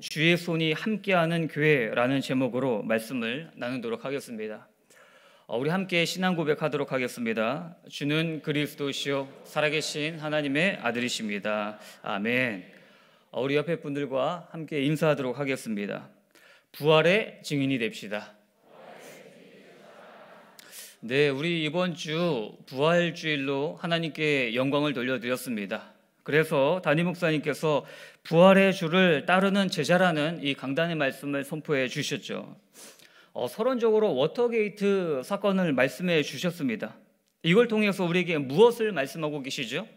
주의 손이 함께하는 교회라는 제목으로 말씀을 나누도록 하겠습니다. 어, 우리 함께 신앙 고백하도록 하겠습니다. 주는 그리스도시요 살아계신 하나님의 아들이십니다. 아멘. 어, 우리 옆에 분들과 함께 인사하도록 하겠습니다. 부활의 증인이 됩시다. 네, 우리 이번 주 부활 주일로 하나님께 영광을 돌려드렸습니다. 그래서 다니 목사님께서 부활의 주를 따르는 제자라는 이 강단의 말씀을 선포해 주셨죠. 어, 서론적으로 워터게이트 사건을 말씀해 주셨습니다. 이걸 통해서 우리에게 무엇을 말씀하고 계시죠?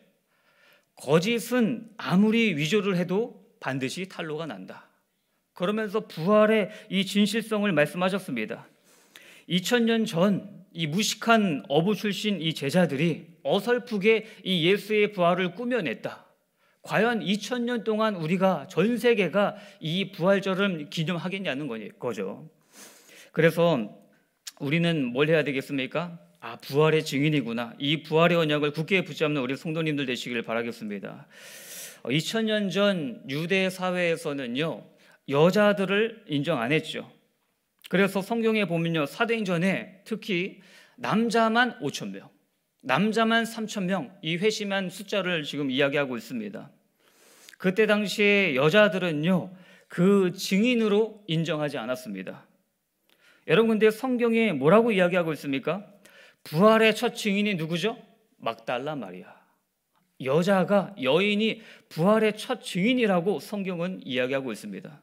거짓은 아무리 위조를 해도 반드시 탄로가 난다. 그러면서 부활의 이 진실성을 말씀하셨습니다. 2000년 전이 무식한 어부 출신 이 제자들이 어설프게 이 예수의 부활을 꾸며냈다. 과연 2000년 동안 우리가 전 세계가 이 부활절을 기념하겠냐는 거죠. 그래서 우리는 뭘 해야 되겠습니까? 아, 부활의 증인이구나. 이 부활의 언약을 굳게 붙잡는 우리 성도님들 되시길 바라겠습니다. 2000년 전 유대 사회에서는요. 여자들을 인정 안 했죠. 그래서 성경에 보면요. 사대행전에 특히 남자만 5천 명, 남자만 3천 명, 이 회심한 숫자를 지금 이야기하고 있습니다. 그때 당시에 여자들은요. 그 증인으로 인정하지 않았습니다. 여러분 근데 성경에 뭐라고 이야기하고 있습니까? 부활의 첫 증인이 누구죠? 막달라 마리아. 여자가 여인이 부활의 첫 증인이라고 성경은 이야기하고 있습니다.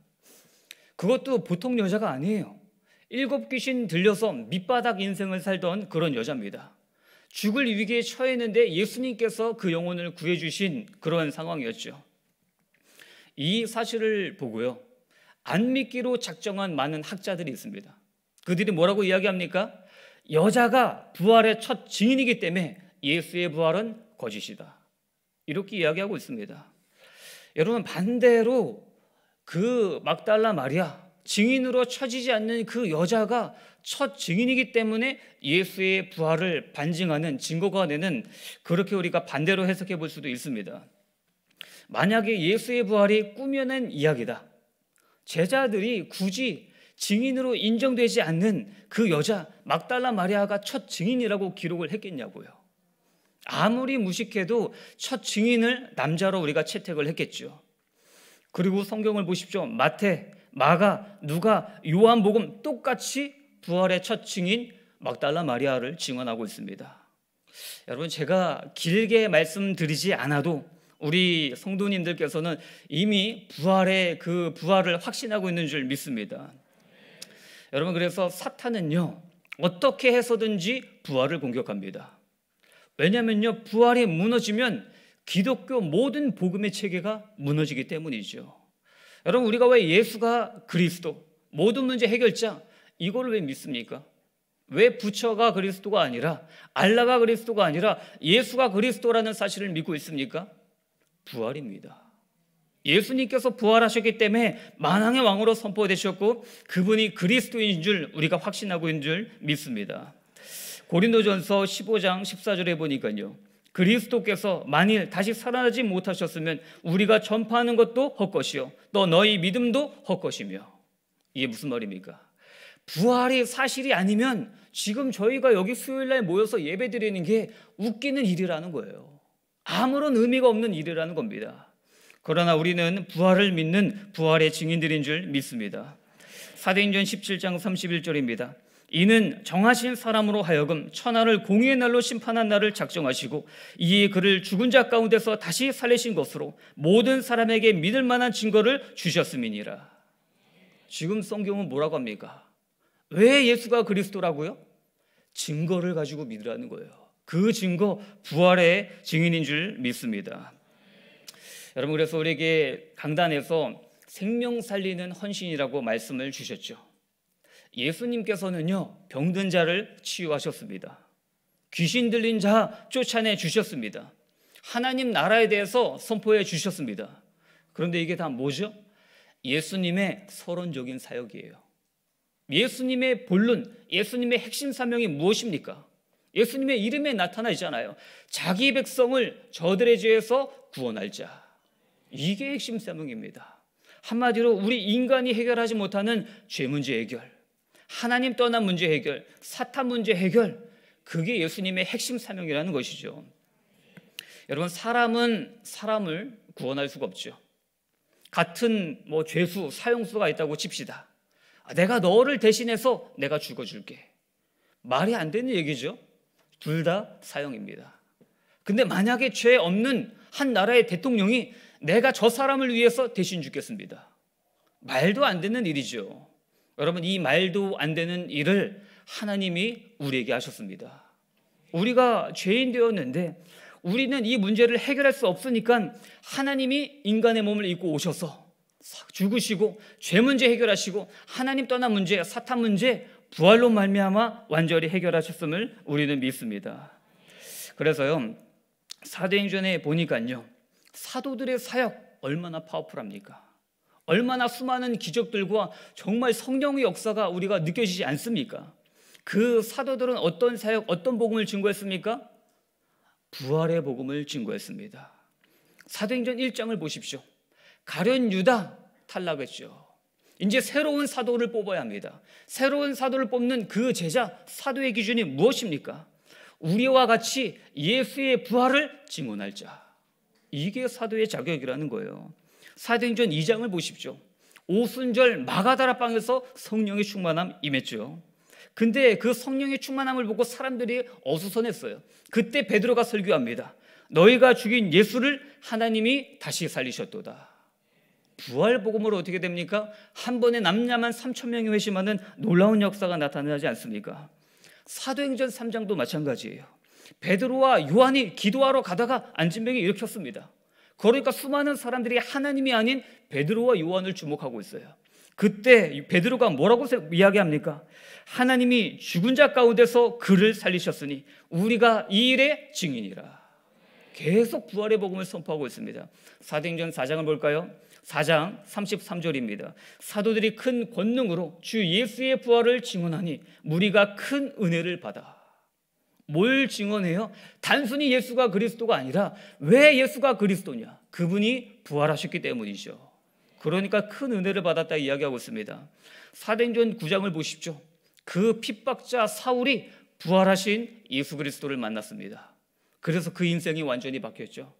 그것도 보통 여자가 아니에요. 일곱 귀신 들려서 밑바닥 인생을 살던 그런 여자입니다. 죽을 위기에 처했는데 예수님께서 그 영혼을 구해주신 그런 상황이었죠. 이 사실을 보고요. 안 믿기로 작정한 많은 학자들이 있습니다. 그들이 뭐라고 이야기합니까? 여자가 부활의 첫 증인이기 때문에 예수의 부활은 거짓이다. 이렇게 이야기하고 있습니다. 여러분 반대로 그 막달라 마리아 증인으로 처지지 않는 그 여자가 첫 증인이기 때문에 예수의 부활을 반증하는 증거가 되는 그렇게 우리가 반대로 해석해 볼 수도 있습니다. 만약에 예수의 부활이 꾸며낸 이야기다. 제자들이 굳이 증인으로 인정되지 않는 그 여자 막달라 마리아가 첫 증인이라고 기록을 했겠냐고요. 아무리 무식해도 첫 증인을 남자로 우리가 채택을 했겠죠. 그리고 성경을 보십시오. 마태 마가, 누가, 요한복음 똑같이 부활의 첫 증인 막달라 마리아를 증언하고 있습니다. 여러분 제가 길게 말씀드리지 않아도 우리 성도님들께서는 이미 부활의 그 부활을 확신하고 있는 줄 믿습니다. 여러분 그래서 사탄은요 어떻게 해서든지 부활을 공격합니다. 왜냐면요 부활이 무너지면 기독교 모든 복음의 체계가 무너지기 때문이죠. 여러분 우리가 왜 예수가 그리스도 모든 문제 해결자 이걸 왜 믿습니까? 왜 부처가 그리스도가 아니라 알라가 그리스도가 아니라 예수가 그리스도라는 사실을 믿고 있습니까? 부활입니다. 예수님께서 부활하셨기 때문에 만왕의 왕으로 선포되셨고 그분이 그리스도인 줄 우리가 확신하고 있는 줄 믿습니다. 고린도전서 15장 14절에 보니까요. 그리스도께서 만일 다시 살아나지 못하셨으면 우리가 전파하는 것도 헛것이요. 또 너희 믿음도 헛것이며. 이게 무슨 말입니까? 부활이 사실이 아니면 지금 저희가 여기 수요일 날 모여서 예배 드리는 게 웃기는 일이라는 거예요. 아무런 의미가 없는 일이라는 겁니다. 그러나 우리는 부활을 믿는 부활의 증인들인 줄 믿습니다. 사도행전 17장 31절입니다. 이는 정하신 사람으로 하여금 천하를 공의의 날로 심판한 날을 작정하시고 이에 그를 죽은 자 가운데서 다시 살리신 것으로 모든 사람에게 믿을 만한 증거를 주셨음이니라. 지금 성경은 뭐라고 합니까? 왜 예수가 그리스도라고요? 증거를 가지고 믿으라는 거예요. 그 증거 부활의 증인인 줄 믿습니다. 여러분 그래서 우리에게 강단에서 생명 살리는 헌신이라고 말씀을 주셨죠. 예수님께서는요, 병든 자를 치유하셨습니다. 귀신 들린 자 쫓아내 주셨습니다. 하나님 나라에 대해서 선포해 주셨습니다. 그런데 이게 다 뭐죠? 예수님의 서론적인 사역이에요. 예수님의 본론, 예수님의 핵심 사명이 무엇입니까? 예수님의 이름에 나타나 있잖아요. 자기 백성을 저들의 죄에서 구원할 자. 이게 핵심 사명입니다. 한마디로 우리 인간이 해결하지 못하는 죄 문제 해결. 하나님 떠난 문제 해결, 사탄 문제 해결, 그게 예수님의 핵심 사명이라는 것이죠. 여러분, 사람은 사람을 구원할 수가 없죠. 같은 뭐 죄수, 사형수가 있다고 칩시다. 아, 내가 너를 대신해서 내가 죽어줄게. 말이 안 되는 얘기죠. 둘 다 사형입니다. 근데 만약에 죄 없는 한 나라의 대통령이 내가 저 사람을 위해서 대신 죽겠습니다. 말도 안 되는 일이죠. 여러분 이 말도 안 되는 일을 하나님이 우리에게 하셨습니다. 우리가 죄인 되었는데 우리는 이 문제를 해결할 수 없으니까 하나님이 인간의 몸을 입고 오셔서 죽으시고 죄 문제 해결하시고 하나님 떠난 문제, 사탄 문제 부활로 말미암아 완전히 해결하셨음을 우리는 믿습니다. 그래서요. 사도행전에 보니까요. 사도들의 사역 얼마나 파워풀합니까? 얼마나 수많은 기적들과 정말 성령의 역사가 우리가 느껴지지 않습니까? 그 사도들은 어떤 사역, 어떤 복음을 증거했습니까? 부활의 복음을 증거했습니다. 사도행전 1장을 보십시오. 가련 유다 탈락했죠. 이제 새로운 사도를 뽑아야 합니다. 새로운 사도를 뽑는 그 제자 사도의 기준이 무엇입니까? 우리와 같이 예수의 부활을 증언할 자. 이게 사도의 자격이라는 거예요. 사도행전 2장을 보십시오. 오순절 마가다라 빵에서 성령의 충만함 임했죠. 근데 그 성령의 충만함을 보고 사람들이 어수선했어요. 그때 베드로가 설교합니다. 너희가 죽인 예수를 하나님이 다시 살리셨도다. 부활 복음으로 어떻게 됩니까? 한 번에 남녀만 3천 명이 회심하는 놀라운 역사가 나타나지 않습니까? 사도행전 3장도 마찬가지예요. 베드로와 요한이 기도하러 가다가 안진병이 일으켰습니다. 그러니까 수많은 사람들이 하나님이 아닌 베드로와 요한을 주목하고 있어요. 그때 베드로가 뭐라고 이야기합니까? 하나님이 죽은 자 가운데서 그를 살리셨으니 우리가 이 일의 증인이라. 계속 부활의 복음을 선포하고 있습니다. 사도행전 4장을 볼까요? 4장 33절입니다. 사도들이 큰 권능으로 주 예수의 부활을 증언하니 무리가 큰 은혜를 받아. 뭘 증언해요? 단순히 예수가 그리스도가 아니라 왜 예수가 그리스도냐? 그분이 부활하셨기 때문이죠. 그러니까 큰 은혜를 받았다 이야기하고 있습니다. 사행전 9장을 보십시오. 그 핍박자 사울이 부활하신 예수 그리스도를 만났습니다. 그래서 그 인생이 완전히 바뀌었죠.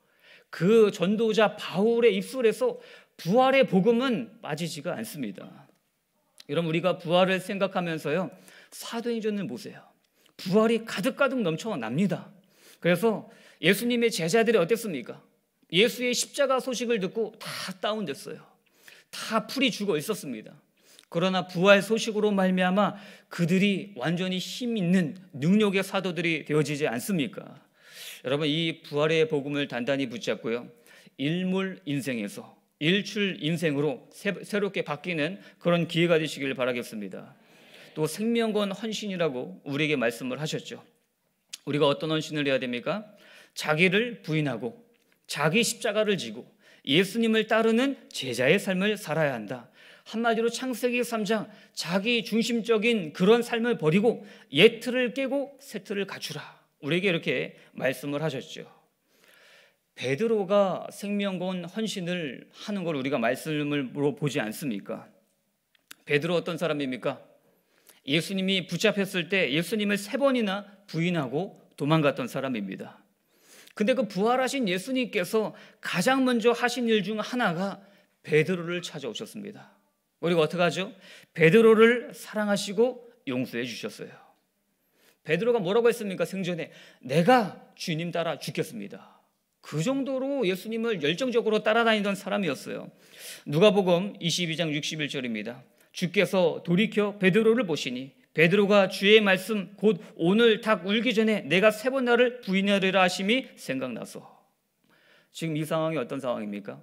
그 전도자 바울의 입술에서 부활의 복음은 빠지지가 않습니다. 여러분 우리가 부활을 생각하면서요. 사도행전을 보세요. 부활이 가득가득 넘쳐납니다. 그래서 예수님의 제자들이 어땠습니까? 예수의 십자가 소식을 듣고 다 다운됐어요. 다 풀이 죽어 있었습니다. 그러나 부활 소식으로 말미암아 그들이 완전히 힘 있는 능력의 사도들이 되어지지 않습니까? 여러분 이 부활의 복음을 단단히 붙잡고요. 일몰 인생에서 일출 인생으로 새롭게 바뀌는 그런 기회가 되시길 바라겠습니다. 또생명권 헌신이라고 우리에게 말씀을 하셨죠. 우리가 어떤 헌신을 해야 됩니까? 자기를 부인하고 자기 십자가를 지고 예수님을 따르는 제자의 삶을 살아야 한다. 한마디로 창세기 3장 자기 중심적인 그런 삶을 버리고 옛 틀을 깨고 새 틀을 갖추라. 우리에게 이렇게 말씀을 하셨죠. 베드로가 생명건 헌신을 하는 걸 우리가 말씀으로 보지 않습니까? 베드로 어떤 사람입니까? 예수님이 붙잡혔을 때 예수님을 세 번이나 부인하고 도망갔던 사람입니다. 근데 그 부활하신 예수님께서 가장 먼저 하신 일 중 하나가 베드로를 찾아오셨습니다. 우리가 어떻게 하죠? 베드로를 사랑하시고 용서해 주셨어요. 베드로가 뭐라고 했습니까? 생전에 내가 주님 따라 죽겠습니다. 그 정도로 예수님을 열정적으로 따라다니던 사람이었어요. 누가복음 22장 61절입니다. 주께서 돌이켜 베드로를 보시니 베드로가 주의 말씀 곧 오늘 닭 울기 전에 내가 세 번 나를 부인하리라 하심이 생각나서 지금 이 상황이 어떤 상황입니까?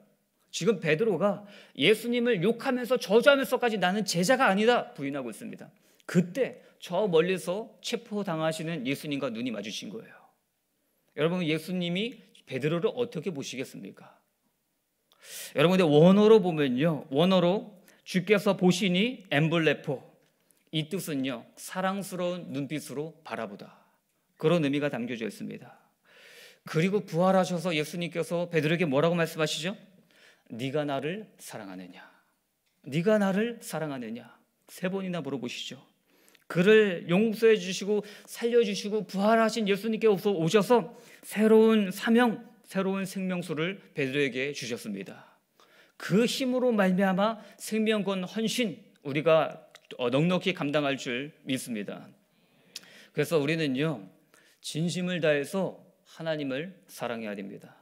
지금 베드로가 예수님을 욕하면서 저주하면서까지 나는 제자가 아니다 부인하고 있습니다. 그때 저 멀리서 체포당하시는 예수님과 눈이 마주친 거예요. 여러분 예수님이 베드로를 어떻게 보시겠습니까? 여러분 근데 원어로 보면요. 원어로 주께서 보시니 엠블레포 이 뜻은요 사랑스러운 눈빛으로 바라보다 그런 의미가 담겨져 있습니다. 그리고 부활하셔서 예수님께서 베드로에게 뭐라고 말씀하시죠? 네가 나를 사랑하느냐? 네가 나를 사랑하느냐? 세 번이나 물어보시죠. 그를 용서해 주시고 살려 주시고 부활하신 예수님께서 오셔서 새로운 사명, 새로운 생명수를 베드로에게 주셨습니다. 그 힘으로 말미암아 생명권 헌신 우리가 어, 넉넉히 감당할 줄 믿습니다. 그래서 우리는요 진심을 다해서 하나님을 사랑해야 됩니다.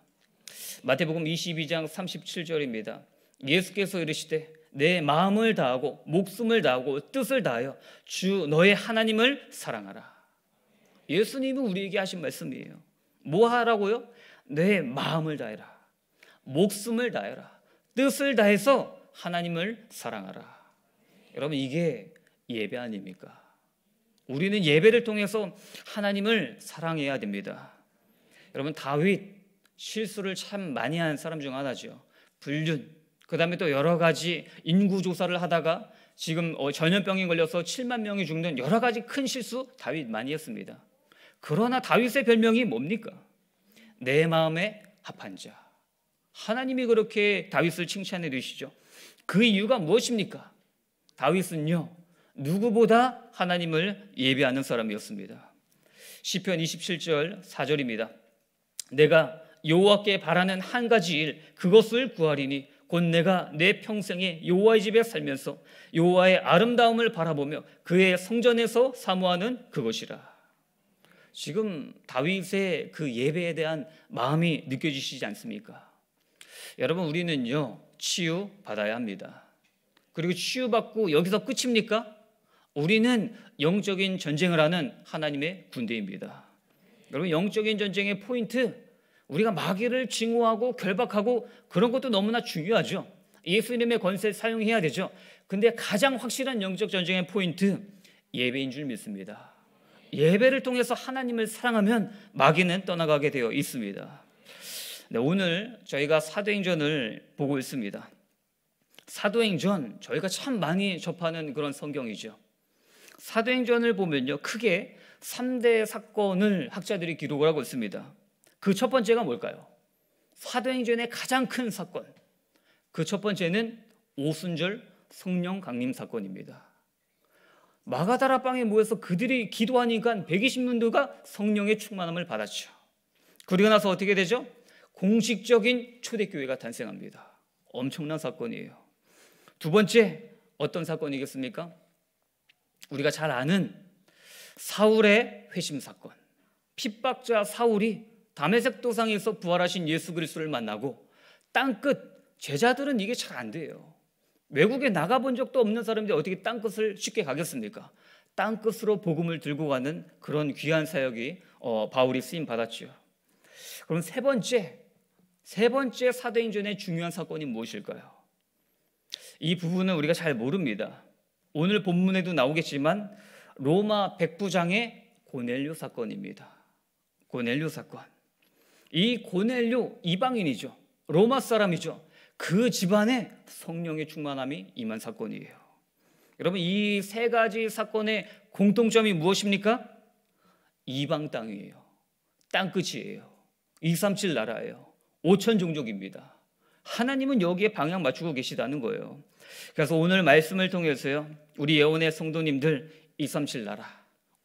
마태복음 22장 37절입니다. 예수께서 이르시되 내 마음을 다하고 목숨을 다하고 뜻을 다하여 주 너의 하나님을 사랑하라. 예수님이 우리에게 하신 말씀이에요. 뭐 하라고요? 내 마음을 다해라. 목숨을 다해라. 뜻을 다해서 하나님을 사랑하라. 여러분 이게 예배 아닙니까? 우리는 예배를 통해서 하나님을 사랑해야 됩니다. 여러분 다윗 실수를 참 많이 한 사람 중 하나죠. 불륜. 그다음에 또 여러 가지 인구 조사를 하다가 지금 어, 전염병이 걸려서 7만 명이 죽는 여러 가지 큰 실수 다윗 많이 했습니다. 그러나 다윗의 별명이 뭡니까? 내 마음에 합한 자. 하나님이 그렇게 다윗을 칭찬해 주시죠. 그 이유가 무엇입니까? 다윗은요. 누구보다 하나님을 예배하는 사람이었습니다. 시편 27절 4절입니다. 내가 여호와께 바라는 한 가지 일 그것을 구하리니 곧 내가 내 평생에 여호와의 집에 살면서 여호와의 아름다움을 바라보며 그의 성전에서 사모하는 그것이라. 지금 다윗의 그 예배에 대한 마음이 느껴지시지 않습니까? 여러분 우리는요 치유 받아야 합니다. 그리고 치유받고 여기서 끝입니까? 우리는 영적인 전쟁을 하는 하나님의 군대입니다. 여러분 영적인 전쟁의 포인트 우리가 마귀를 증오하고 결박하고 그런 것도 너무나 중요하죠. 예수님의 권세 사용해야 되죠. 근데 가장 확실한 영적 전쟁의 포인트 예배인 줄 믿습니다. 예배를 통해서 하나님을 사랑하면 마귀는 떠나가게 되어 있습니다. 네, 오늘 저희가 사도행전을 보고 있습니다. 사도행전 저희가 참 많이 접하는 그런 성경이죠. 사도행전을 보면요. 크게 3대 사건을 학자들이 기록을 하고 있습니다. 그 첫 번째가 뭘까요? 사도행전의 가장 큰 사건. 그 첫 번째는 오순절 성령 강림 사건입니다. 마가다라 방에 모여서 그들이 기도하니까 120명도가 성령의 충만함을 받았죠. 그리고 나서 어떻게 되죠? 공식적인 초대교회가 탄생합니다. 엄청난 사건이에요. 두 번째 어떤 사건이겠습니까? 우리가 잘 아는 사울의 회심 사건. 핍박자 사울이 담에색 도상에서 부활하신 예수 그리스도를 만나고 땅끝 제자들은 이게 잘 안 돼요. 외국에 나가본 적도 없는 사람들이 어떻게 땅끝을 쉽게 가겠습니까? 땅끝으로 복음을 들고 가는 그런 귀한 사역이 어, 바울이 쓰임 받았지 그럼 세 번째 세 번째 사도행전의 중요한 사건이 무엇일까요? 이 부분은 우리가 잘 모릅니다. 오늘 본문에도 나오겠지만 로마 백부장의 고넬료 사건입니다. 고넬료 사건. 이 고넬료 이방인이죠. 로마 사람이죠. 그 집안에 성령의 충만함이 임한 사건이에요. 여러분 이 세 가지 사건의 공통점이 무엇입니까? 이방 땅이에요. 땅끝이에요. 237 나라예요. 5천 종족입니다. 하나님은 여기에 방향 맞추고 계시다는 거예요. 그래서 오늘 말씀을 통해서요. 우리 예언의 성도님들 237 나라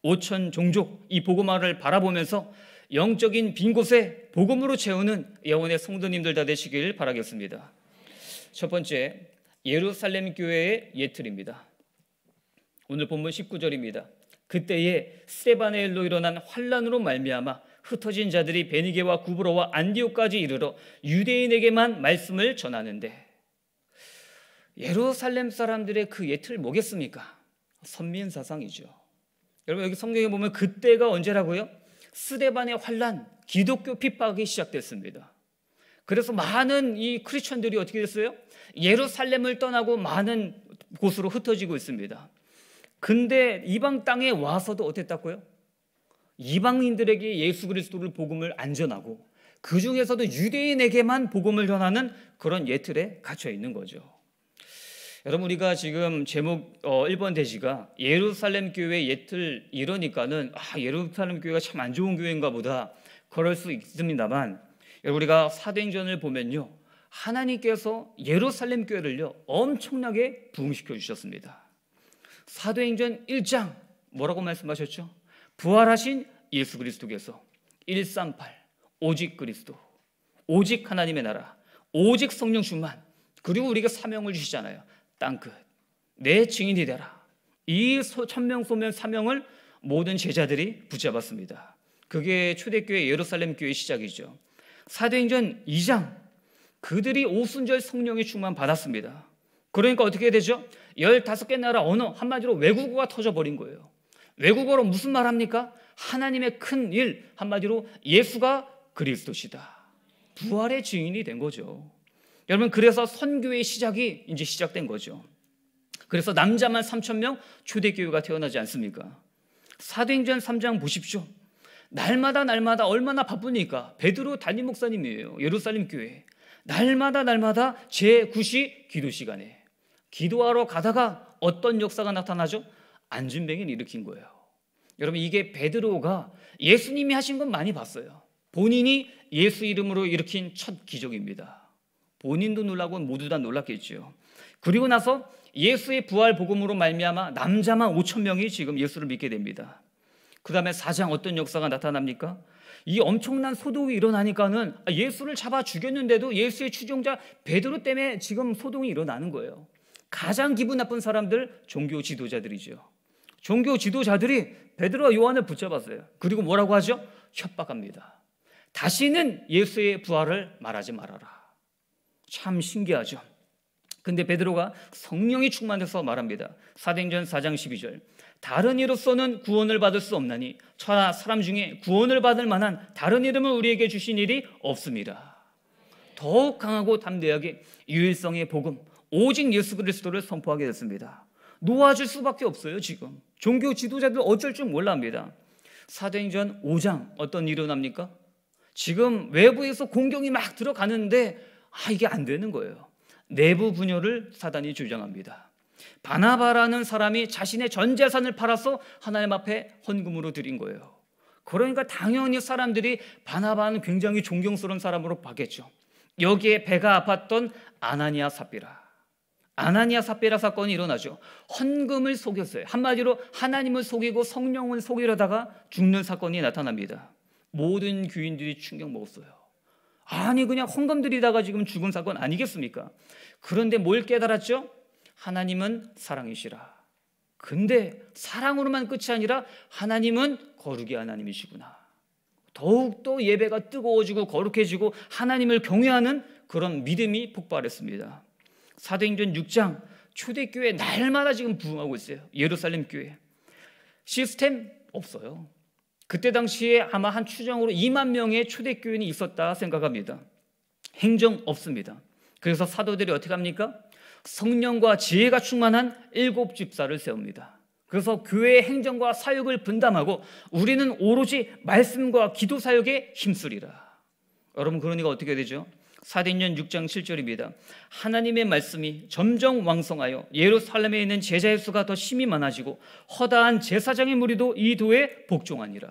5천 종족 이 복음화를 바라보면서 영적인 빈 곳에 복음으로 채우는 예언의 성도님들 다 되시길 바라겠습니다. 첫 번째 예루살렘 교회의 예틀입니다. 오늘 본문 19절입니다. 그때에 스테바네일로 일어난 환란으로 말미암아 흩어진 자들이 베니게와 구브로와 안디오까지 이르러 유대인에게만 말씀을 전하는데 예루살렘 사람들의 그 예틀 뭐겠습니까? 선민 사상이죠. 여러분 여기 성경에 보면 그때가 언제라고요? 스데반의 환란, 기독교 핍박이 시작됐습니다. 그래서 많은 이 크리스천들이 어떻게 됐어요? 예루살렘을 떠나고 많은 곳으로 흩어지고 있습니다. 근데 이방 땅에 와서도 어땠다고요? 이방인들에게 예수 그리스도를 복음을 안전하고 그 중에서도 유대인에게만 복음을 전하는 그런 예틀에 갇혀 있는 거죠. 여러분 우리가 지금 제목 어, 1번 대지가 예루살렘 교회 예틀 이러니까는 아, 예루살렘 교회가 참 안 좋은 교회인가 보다 그럴 수 있습니다만 우리가 사도행전을 보면요 하나님께서 예루살렘 교회를요 엄청나게 부흥시켜 주셨습니다. 사도행전 1장 뭐라고 말씀하셨죠? 부활하신 예수 그리스도께서 138 오직 그리스도 오직 하나님의 나라 오직 성령 충만 그리고 우리가 사명을 주시잖아요. 땅끝 내 증인이 되라. 이 천명 소명 사명을 모든 제자들이 붙잡았습니다. 그게 초대교회 예루살렘 교회 의 시작이죠. 사도행전 2장 그들이 오순절 성령의 충만 받았습니다. 그러니까 어떻게 되죠? 15개 나라 언어 한마디로 외국어가 터져 버린 거예요. 외국어로 무슨 말 합니까? 하나님의 큰 일, 한마디로 예수가 그리스도시다. 부활의 증인이 된 거죠. 여러분, 그래서 선교의 시작이 이제 시작된 거죠. 그래서 남자만 3천명 초대교회가 태어나지 않습니까? 사도행전 3장 보십시오. 날마다 날마다 얼마나 바쁘니까 베드로 담임 목사님이에요. 예루살렘 교회. 날마다 날마다 제9시 기도 시간에 기도하러 가다가 어떤 역사가 나타나죠? 안준뱅이를 일으킨 거예요. 여러분 이게 베드로가 예수님이 하신 건 많이 봤어요. 본인이 예수 이름으로 일으킨 첫 기적입니다. 본인도 놀라고 모두 다놀랐겠지 그리고 나서 예수의 부활 복음으로 말미암아 남자만 5천 명이 지금 예수를 믿게 됩니다. 그 다음에 사장 어떤 역사가 나타납니까? 이 엄청난 소동이 일어나니까는 아, 예수를 잡아 죽였는데도 예수의 추종자 베드로 때문에 지금 소동이 일어나는 거예요. 가장 기분 나쁜 사람들 종교 지도자들이죠. 종교 지도자들이 베드로와 요한을 붙잡았어요. 그리고 뭐라고 하죠? 협박합니다. 다시는 예수의 부활을 말하지 말아라. 참 신기하죠. 근데 베드로가 성령이 충만해서 말합니다. 사도행전 4장 12절. 다른 이로서는 구원을 받을 수 없나니 천하 사람 중에 구원을 받을 만한 다른 이름을 우리에게 주신 일이 없습니다. 더욱 강하고 담대하게 유일성의 복음 오직 예수 그리스도를 선포하게 됐습니다. 놓아줄 수밖에 없어요, 지금. 종교 지도자들 어쩔 줄 몰랍니다. 사도행전 5장 어떤 일이 일어납니까? 지금 외부에서 공격이 막 들어가는데 아 이게 안 되는 거예요. 내부 분열을 사단이 주장합니다. 바나바라는 사람이 자신의 전 재산을 팔아서 하나님 앞에 헌금으로 드린 거예요. 그러니까 당연히 사람들이 바나바는 굉장히 존경스러운 사람으로 봐겠죠. 여기에 배가 아팠던 아나니아 사피라. 아나니아 사페라 사건이 일어나죠. 헌금을 속였어요. 한마디로 하나님을 속이고 성령을 속이려다가 죽는 사건이 나타납니다. 모든 교인들이 충격 먹었어요. 아니 그냥 헌금 드리다가 지금 죽은 사건 아니겠습니까? 그런데 뭘 깨달았죠? 하나님은 사랑이시라. 근데 사랑으로만 끝이 아니라 하나님은 거룩이 하나님이시구나. 더욱더 예배가 뜨거워지고 거룩해지고 하나님을 경외하는 그런 믿음이 폭발했습니다. 사도행전 6장 초대교회 날마다 지금 부흥하고 있어요. 예루살렘 교회. 시스템 없어요. 그때 당시에 아마 한 추정으로 2만 명의 초대교인이 있었다 생각합니다. 행정 없습니다. 그래서 사도들이 어떻게 합니까? 성령과 지혜가 충만한 일곱 집사를 세웁니다. 그래서 교회의 행정과 사역을 분담하고 우리는 오로지 말씀과 기도 사역에 힘쓰리라. 여러분 그러니까 어떻게 되죠? 사도행전 6장 7절입니다. 하나님의 말씀이 점점 왕성하여 예루살렘에 있는 제자의 수가 더 심히 많아지고 허다한 제사장의 무리도 이 도에 복종하니라.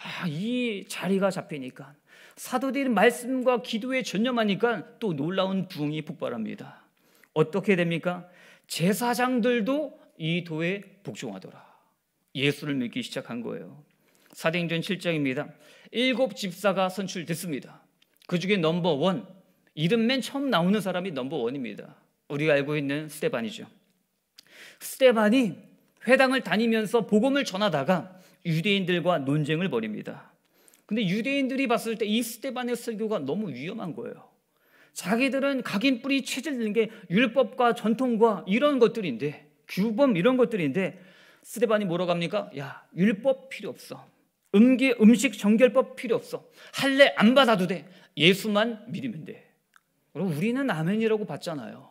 아, 이 자리가 잡히니까 사도들이 말씀과 기도에 전념하니까 또 놀라운 부흥이 폭발합니다. 어떻게 됩니까? 제사장들도 이 도에 복종하더라. 예수를 믿기 시작한 거예요. 사도행전 7장입니다. 일곱 집사가 선출됐습니다. 그 중에 넘버 원, 이름 맨 처음 나오는 사람이 넘버 원입니다. 우리가 알고 있는 스테반이죠. 스테반이 회당을 다니면서 복음을 전하다가 유대인들과 논쟁을 벌입니다. 근데 유대인들이 봤을 때 이 스테반의 설교가 너무 위험한 거예요. 자기들은 각인 뿌리 체질된 게 율법과 전통과 이런 것들인데 규범 이런 것들인데 스테반이 뭐라고 합니까? 야 율법 필요 없어. 음기 음식 정결법 필요 없어. 할례 안 받아도 돼. 예수만 믿으면 돼. 그럼 우리는 아멘이라고 받잖아요.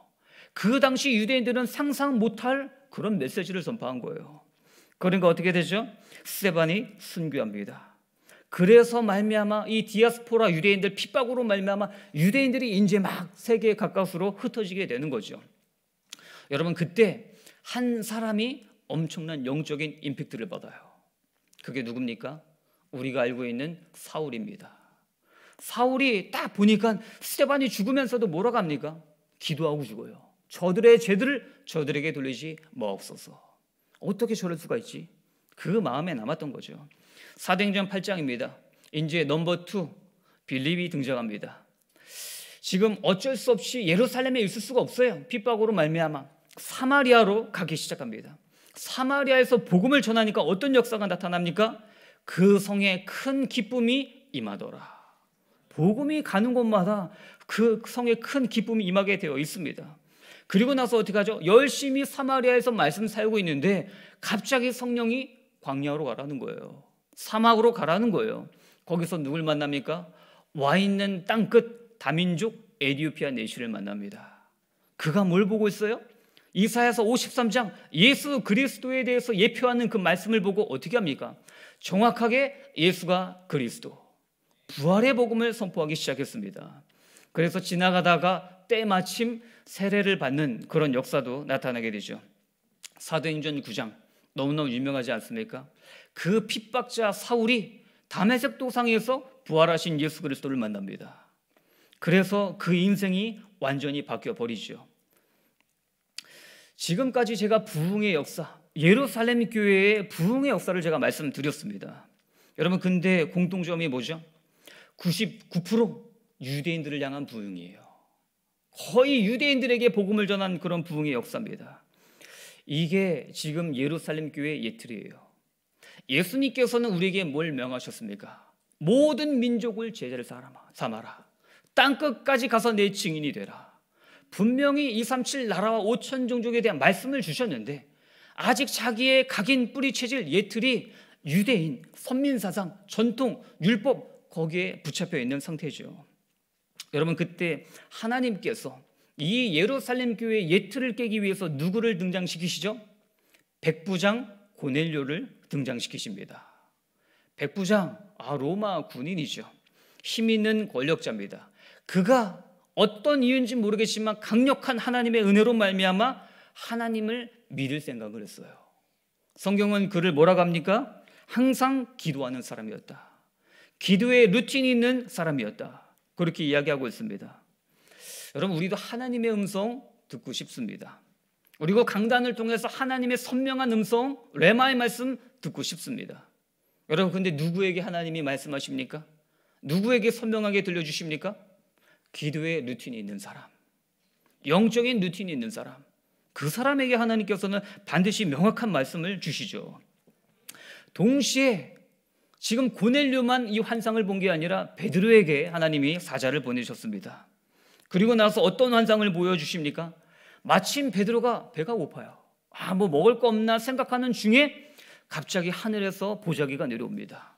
그 당시 유대인들은 상상 못할 그런 메시지를 선포한 거예요. 그러니까 어떻게 되죠? 스테반이 순교합니다. 그래서 말미암아 이 디아스포라 유대인들 핍박으로 말미암아 유대인들이 이제 막 세계 가까스로 흩어지게 되는 거죠. 여러분 그때 한 사람이 엄청난 영적인 임팩트를 받아요. 그게 누굽니까? 우리가 알고 있는 사울입니다. 사울이 딱 보니까 스테반이 죽으면서도 뭐라 갑니까? 기도하고 죽어요. 저들의 죄들을 저들에게 돌리지 마옵소서. 어떻게 저럴 수가 있지? 그 마음에 남았던 거죠. 사행전 8장입니다. 이제 넘버 2 빌립이 등장합니다. 지금 어쩔 수 없이 예루살렘에 있을 수가 없어요. 핍박으로 말미암아 사마리아로 가기 시작합니다. 사마리아에서 복음을 전하니까 어떤 역사가 나타납니까? 그 성에 큰 기쁨이 임하더라. 복음이 가는 곳마다 그 성에 큰 기쁨이 임하게 되어 있습니다. 그리고 나서 어떻게 하죠? 열심히 사마리아에서 말씀 살고 있는데 갑자기 성령이 광야로 가라는 거예요. 사막으로 가라는 거예요. 거기서 누굴 만납니까? 와 있는 땅끝 다민족 에디오피아 내시를 만납니다. 그가 뭘 보고 있어요? 이사야서 53장 예수 그리스도에 대해서 예표하는 그 말씀을 보고 어떻게 합니까? 정확하게 예수가 그리스도. 부활의 복음을 선포하기 시작했습니다. 그래서 지나가다가 때마침 세례를 받는 그런 역사도 나타나게 되죠. 사도행전 9장 너무너무 유명하지 않습니까? 그 핍박자 사울이 담에색 도상에서 부활하신 예수 그리스도를 만납니다. 그래서 그 인생이 완전히 바뀌어 버리죠. 지금까지 제가 부흥의 역사, 예루살렘 교회의 부흥의 역사를 제가 말씀드렸습니다. 여러분 근데 공통점이 뭐죠? 99% 유대인들을 향한 부흥이에요. 거의 유대인들에게 복음을 전한 그런 부흥의 역사입니다. 이게 지금 예루살렘 교회의 예틀이에요. 예수님께서는 우리에게 뭘 명하셨습니까? 모든 민족을 제자를 삼아라. 땅 끝까지 가서 내 증인이 되라. 분명히 237 나라와 5천 종족에 대한 말씀을 주셨는데 아직 자기의 각인 뿌리 체질 예틀이 유대인, 선민사상, 전통, 율법 거기에 붙잡혀 있는 상태죠. 여러분 그때 하나님께서 이 예루살렘 교회의 예틀을 깨기 위해서 누구를 등장시키시죠? 백부장 고넬료를 등장시키십니다. 백부장 아 로마 군인이죠. 힘 있는 권력자입니다. 그가 어떤 이유인지 모르겠지만 강력한 하나님의 은혜로 말미암아 하나님을 믿을 생각을 했어요. 성경은 그를 뭐라고 합니까? 항상 기도하는 사람이었다. 기도의 루틴이 있는 사람이었다. 그렇게 이야기하고 있습니다. 여러분, 우리도 하나님의 음성 듣고 싶습니다. 그리고 강단을 통해서 하나님의 선명한 음성, 레마의 말씀 듣고 싶습니다. 여러분, 근데 누구에게 하나님이 말씀하십니까? 누구에게 선명하게 들려주십니까? 기도의 루틴이 있는 사람, 영적인 루틴이 있는 사람, 그 사람에게 하나님께서는 반드시 명확한 말씀을 주시죠. 동시에 지금 고넬료만 이 환상을 본 게 아니라 베드로에게 하나님이 사자를 보내셨습니다. 그리고 나서 어떤 환상을 보여주십니까? 마침 베드로가 배가 고파요. 아, 뭐 먹을 거 없나 생각하는 중에 갑자기 하늘에서 보자기가 내려옵니다.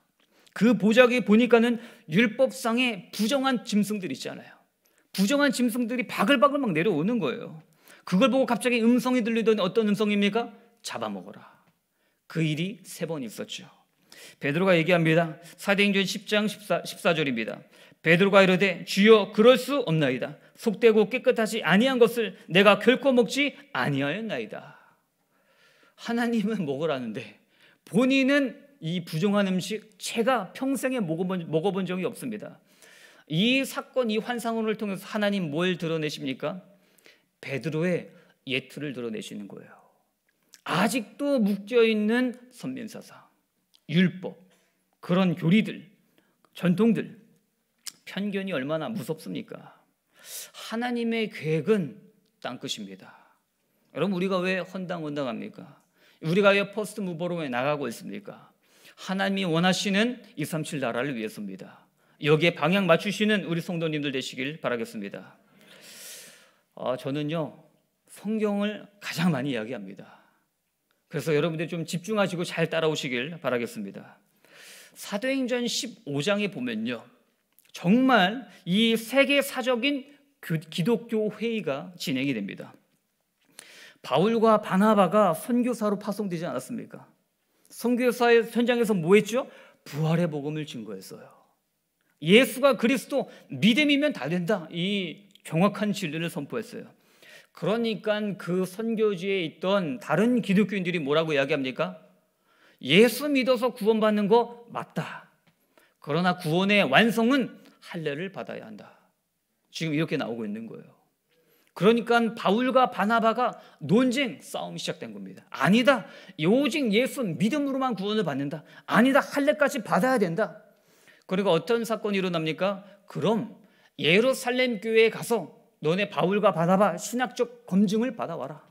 그 보자기 보니까는 율법상의 부정한 짐승들 있잖아요. 부정한 짐승들이 바글바글 막 내려오는 거예요. 그걸 보고 갑자기 음성이 들리더니 어떤 음성입니까? 잡아먹어라. 그 일이 세 번 있었죠. 베드로가 얘기합니다. 사도행전 10장 14, 14절입니다. 베드로가 이르되 주여 그럴 수 없나이다. 속되고 깨끗하지 아니한 것을 내가 결코 먹지 아니하였나이다. 하나님은 먹으라는데 본인은 이 부정한 음식 제가 평생에 먹어본, 먹어본 적이 없습니다. 이 사건, 이 환상을 통해서 하나님 뭘 드러내십니까? 베드로의 예투를 드러내시는 거예요. 아직도 묶여 있는 선민사상. 율법, 그런 교리들, 전통들, 편견이 얼마나 무섭습니까? 하나님의 계획은 땅끝입니다. 여러분, 우리가 왜 헌당헌당합니까? 우리가 왜 퍼스트 무버로 나가고 있습니까? 하나님이 원하시는 237 나라를 위해서입니다. 여기에 방향 맞추시는 우리 성도님들 되시길 바라겠습니다. 어, 저는요, 성경을 가장 많이 이야기합니다. 그래서 여러분들 이좀 집중하시고 잘 따라오시길 바라겠습니다. 사도행전 15장에 보면요. 정말 이 세계사적인 기독교 회의가 진행이 됩니다. 바울과 바나바가 선교사로 파송되지 않았습니까? 선교사의 현장에서 뭐 했죠? 부활의 복음을 증거했어요. 예수가 그리스도 믿음이면 다 된다. 이 정확한 진리를 선포했어요. 그러니까 그 선교지에 있던 다른 기독교인들이 뭐라고 이야기합니까? 예수 믿어서 구원받는 거 맞다. 그러나 구원의 완성은 할례를 받아야 한다. 지금 이렇게 나오고 있는 거예요. 그러니까 바울과 바나바가 논쟁 싸움 시작된 겁니다. 아니다. 오직 예수 믿음으로만 구원을 받는다. 아니다. 할례까지 받아야 된다. 그리고 어떤 사건이 일어납니까? 그럼 예루살렘 교회에 가서 너네 바울과 바나바 신학적 검증을 받아와라.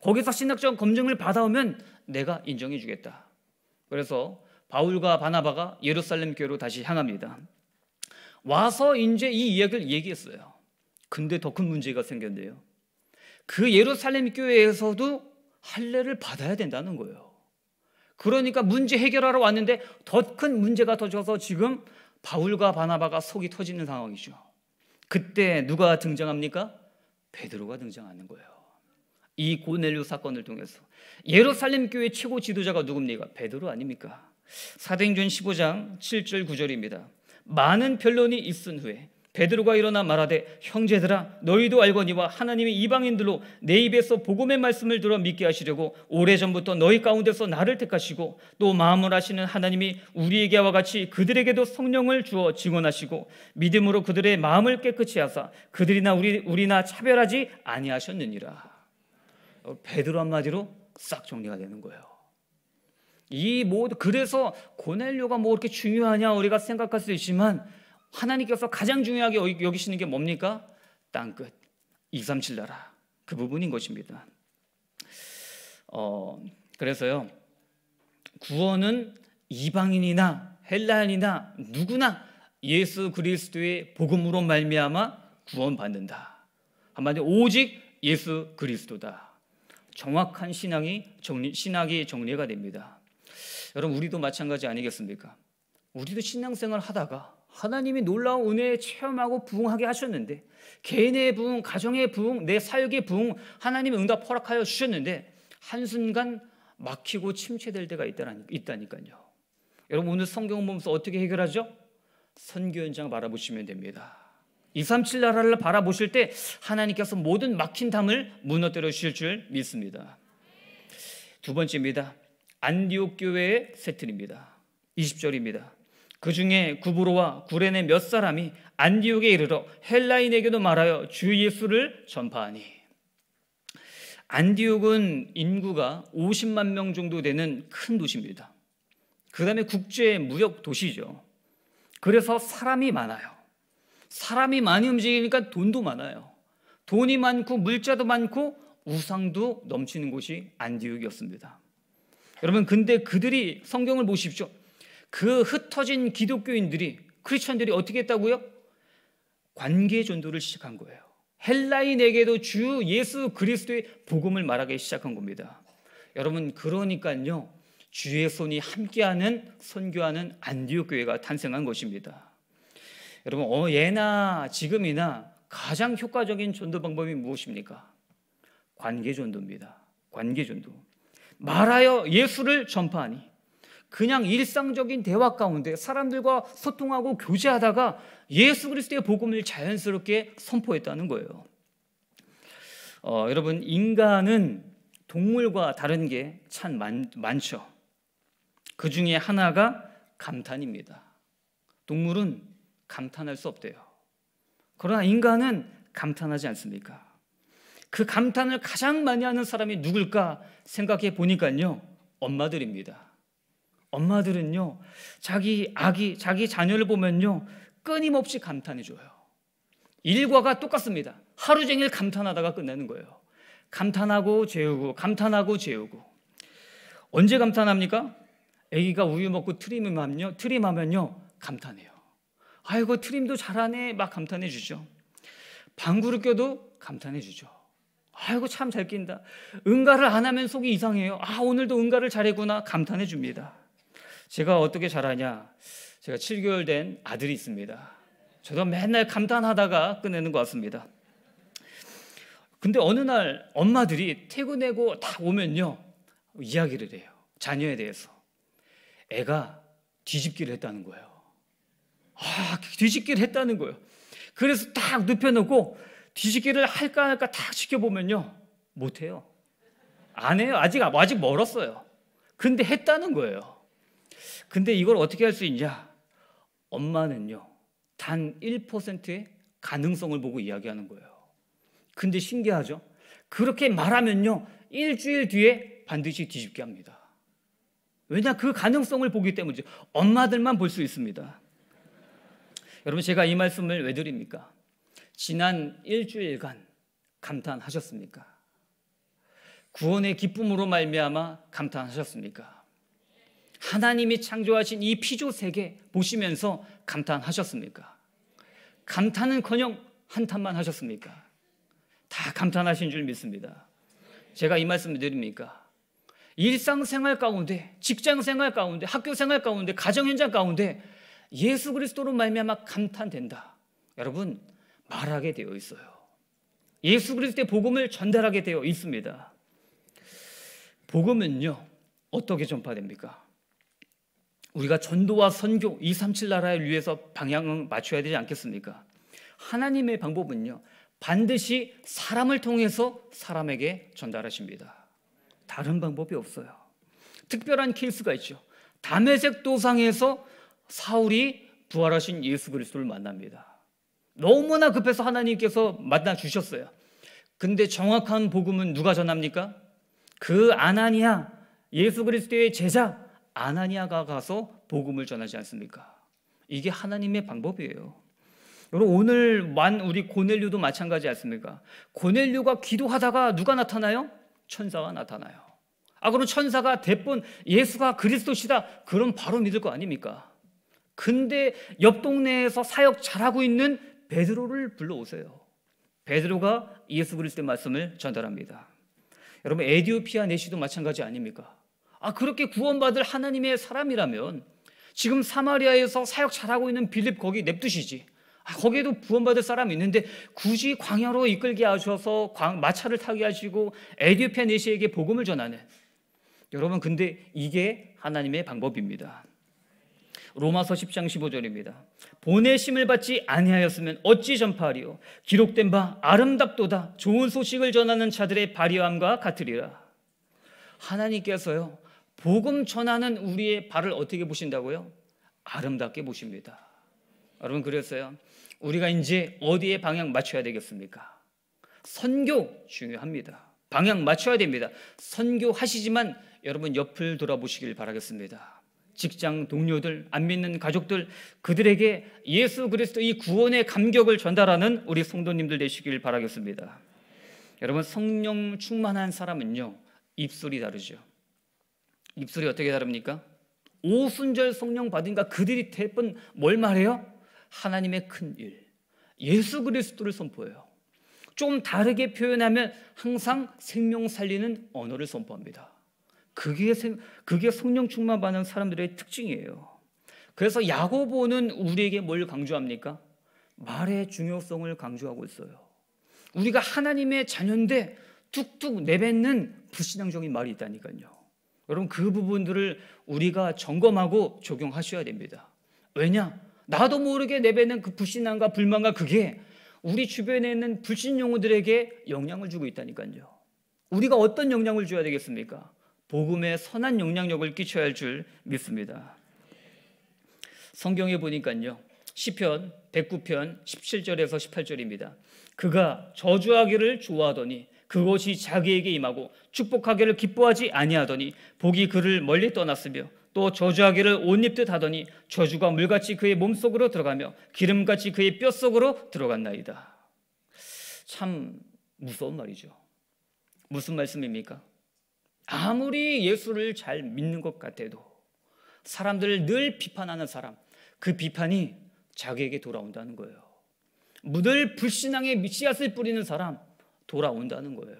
거기서 신학적 검증을 받아오면 내가 인정해 주겠다. 그래서 바울과 바나바가 예루살렘 교회로 다시 향합니다. 와서 이제 이 이야기를 얘기했어요. 근데 더 큰 문제가 생겼네요그 예루살렘 교회에서도 할례를 받아야 된다는 거예요. 그러니까 문제 해결하러 왔는데 더 큰 문제가 터져서 지금 바울과 바나바가 속이 터지는 상황이죠. 그때 누가 등장합니까? 베드로가 등장하는 거예요. 이 고넬료 사건을 통해서 예루살렘 교회 최고 지도자가 누굽니까? 베드로 아닙니까? 사도행전 15장 7절 9절입니다. 많은 변론이 있은 후에 베드로가 일어나 말하되 형제들아 너희도 알거니와 하나님이 이방인들로 내 입에서 복음의 말씀을 들어 믿게 하시려고 오래전부터 너희 가운데서 나를 택하시고 또 마음을 하시는 하나님이 우리에게와 같이 그들에게도 성령을 주어 증언하시고 믿음으로 그들의 마음을 깨끗이 하사 그들이나 우리 우리나 차별하지 아니하셨느니라. 어, 베드로 한마디로 싹 정리가 되는 거예요. 이 모든 그래서 고넬료가 뭐이렇게 중요하냐 우리가 생각할 수 있지만 하나님께서 가장 중요하게 여기시는 게 뭡니까? 땅끝 237 나라 그 부분인 것입니다. 어, 그래서요 구원은 이방인이나 헬라인이나 누구나 예수 그리스도의 복음으로 말미암아 구원받는다. 한마디로 오직 예수 그리스도다. 정확한 신앙이 정리, 신학이 정리가 됩니다. 여러분 우리도 마찬가지 아니겠습니까? 우리도 신앙생활 하다가 하나님이 놀라운 은혜에 체험하고 부흥하게 하셨는데 개인의 부흥, 가정의 부흥, 내 사역의 부흥 하나님이 응답 허락하여 주셨는데 한순간 막히고 침체될 때가 있다니있까요 여러분 오늘 성경 보면서 어떻게 해결하죠? 선교 현장 바라보시면 됩니다. 237 나라를 바라보실 때 하나님께서 모든 막힌 담을 무너뜨려 주실 줄 믿습니다. 두 번째입니다. 안디옥 교회의 세트입니다 20절입니다. 그 중에 구브로와 구레네 몇 사람이 안디옥에 이르러 헬라인에게도 말하여 주 예수를 전파하니 안디옥은 인구가 50만 명 정도 되는 큰 도시입니다. 그 다음에 국제 무역 도시죠. 그래서 사람이 많아요. 사람이 많이 움직이니까 돈도 많아요. 돈이 많고 물자도 많고 우상도 넘치는 곳이 안디옥이었습니다. 여러분, 근데 그들이 성경을 보십시오. 그 흩어진 기독교인들이 크리스천들이 어떻게 했다고요? 관계 전도를 시작한 거예요. 헬라인에게도 주 예수 그리스도의 복음을 말하기 시작한 겁니다. 여러분 그러니까요. 주의 손이 함께하는 선교하는 안디옥 교회가 탄생한 것입니다. 여러분 어 예나 지금이나 가장 효과적인 전도 방법이 무엇입니까? 관계 전도입니다. 관계 전도. 말하여 예수를 전파하니 그냥 일상적인 대화 가운데 사람들과 소통하고 교제하다가 예수 그리스도의 복음을 자연스럽게 선포했다는 거예요. 어, 여러분 인간은 동물과 다른 게 참 많죠. 그 중에 하나가 감탄입니다. 동물은 감탄할 수 없대요. 그러나 인간은 감탄하지 않습니까? 그 감탄을 가장 많이 하는 사람이 누굴까 생각해 보니까요. 엄마들입니다. 엄마들은요, 자기 아기, 자기 자녀를 보면요, 끊임없이 감탄해 줘요. 일과가 똑같습니다. 하루 종일 감탄하다가 끝내는 거예요. 감탄하고 재우고, 감탄하고 재우고. 언제 감탄합니까? 아기가 우유 먹고 트림하면요, 트림하면요, 감탄해요. 아이고, 트림도 잘하네. 막 감탄해 주죠. 방구를 껴도 감탄해 주죠. 아이고, 참 잘 낀다. 응가를 안 하면 속이 이상해요. 아, 오늘도 응가를 잘했구나. 감탄해 줍니다. 제가 어떻게 잘하냐? 제가 7개월 된 아들이 있습니다. 저도 맨날 감탄하다가 끝내는 것 같습니다. 근데 어느 날 엄마들이 퇴근하고 다 오면요. 이야기를 해요. 자녀에 대해서. 애가 뒤집기를 했다는 거예요. 아, 뒤집기를 했다는 거예요. 그래서 딱 눕혀놓고 뒤집기를 할까 할까 딱 지켜보면요. 못해요. 안 해요. 아직, 아직 멀었어요. 근데 했다는 거예요. 근데 이걸 어떻게 할 수 있냐? 엄마는요, 단 1%의 가능성을 보고 이야기하는 거예요. 근데 신기하죠? 그렇게 말하면요, 일주일 뒤에 반드시 뒤집게 합니다. 왜냐, 그 가능성을 보기 때문이죠. 엄마들만 볼 수 있습니다. 여러분, 제가 이 말씀을 왜 드립니까? 지난 일주일간 감탄하셨습니까? 구원의 기쁨으로 말미암아 감탄하셨습니까? 하나님이 창조하신 이 피조 세계 보시면서 감탄하셨습니까? 감탄은커녕 한탄만 하셨습니까? 다 감탄하신 줄 믿습니다. 제가 이 말씀을 드립니까? 일상생활 가운데, 직장생활 가운데, 학교생활 가운데, 가정현장 가운데 예수 그리스도로 말미암아 감탄된다. 여러분 말하게 되어 있어요. 예수 그리스도의 복음을 전달하게 되어 있습니다. 복음은요 어떻게 전파됩니까? 우리가 전도와 선교 237 나라를 위해서 방향을 맞춰야 되지 않겠습니까? 하나님의 방법은요. 반드시 사람을 통해서 사람에게 전달하십니다. 다른 방법이 없어요. 특별한 케이스가 있죠. 담에색 도상에서 사울이 부활하신 예수 그리스도를 만납니다. 너무나 급해서 하나님께서 만나 주셨어요. 근데 정확한 복음은 누가 전합니까? 그 아나니아 예수 그리스도의 제자 아나니아가 가서 복음을 전하지 않습니까? 이게 하나님의 방법이에요. 여러분 오늘 만 우리 고넬류도 마찬가지 않습니까? 고넬류가 기도하다가 누가 나타나요? 천사가 나타나요. 아 그럼 천사가 대본 예수가 그리스도시다. 그럼 바로 믿을 거 아닙니까? 근데 옆 동네에서 사역 잘하고 있는 베드로를 불러오세요. 베드로가 예수 그리스도의 말씀을 전달합니다. 여러분 에디오피아 내시도 마찬가지 아닙니까? 아, 그렇게 구원받을 하나님의 사람이라면 지금 사마리아에서 사역 잘하고 있는 빌립 거기 냅두시지. 아, 거기에도 구원받을 사람이 있는데 굳이 광야로 이끌게 하셔서 광, 마차를 타게 하시고 에디오피아 내시에게 복음을 전하는. 여러분, 근데 이게 하나님의 방법입니다. 로마서 10장 15절입니다. 보내심을 받지 아니하였으면 어찌 전파하리요? 기록된 바 아름답도다. 좋은 소식을 전하는 자들의 발휘함과 같으리라. 하나님께서요. 복음 전하는 우리의 발을 어떻게 보신다고요? 아름답게 보십니다. 여러분 그랬어요. 우리가 이제 어디에 방향 맞춰야 되겠습니까? 선교 중요합니다. 방향 맞춰야 됩니다. 선교하시지만 여러분 옆을 돌아보시길 바라겠습니다. 직장 동료들, 안 믿는 가족들, 그들에게 예수 그리스도 이 구원의 감격을 전달하는 우리 성도님들 되시길 바라겠습니다. 여러분 성령 충만한 사람은요 입술이 다르죠. 입술이 어떻게 다릅니까? 오순절 성령 받으니까 그들이 대부뭘 말해요? 하나님의 큰 일, 예수 그리스도를 선포해요. 좀 다르게 표현하면 항상 생명 살리는 언어를 선포합니다. 그게, 그게 성령 충만 받는 사람들의 특징이에요. 그래서 야고보는 우리에게 뭘 강조합니까? 말의 중요성을 강조하고 있어요. 우리가 하나님의 자녀인데 툭툭 내뱉는 불신앙적인 말이 있다니까요. 여러분 그 부분들을 우리가 점검하고 적용하셔야 됩니다. 왜냐? 나도 모르게 내뱉는 그 불신함과 불만과 그게 우리 주변에 있는 불신용우들에게 영향을 주고 있다니까요. 우리가 어떤 영향을 줘야 되겠습니까? 복음에 선한 영향력을 끼쳐야 할 줄 믿습니다. 성경에 보니까요. 시편 109편 17절에서 18절입니다. 그가 저주하기를 좋아하더니 그것이 자기에게 임하고 축복하기를 기뻐하지 아니하더니 복이 그를 멀리 떠났으며 또 저주하기를 옷 입듯 하더니 저주가 물같이 그의 몸속으로 들어가며 기름같이 그의 뼛속으로 들어갔나이다. 참 무서운 말이죠. 무슨 말씀입니까? 아무리 예수를 잘 믿는 것 같아도 사람들을 늘 비판하는 사람, 그 비판이 자기에게 돌아온다는 거예요. 무들 불신앙에 치앗을 뿌리는 사람, 돌아온다는 거예요.